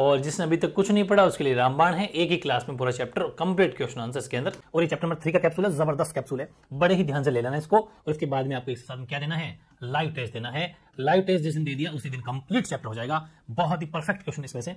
और जिसने अभी तक कुछ नहीं पढ़ा उसके लिए रामबाण है एक ही क्लास में पूरा चैप्टर कंप्लीट क्वेश्चन आंसर के अंदर और ये चैप्टर नंबर थ्री का कैप्सूल है जबरदस्त कैप्सूल है बड़े ही ध्यान से ले लेना इसको और इसके बाद में आपको इसके साथ क्या देना है लाइव टेस्ट देना है लाइव टेस्ट जिसने दे दिया उसी दिन कंप्लीट चैप्टर हो जाएगा बहुत ही परफेक्ट क्वेश्चन इसमें से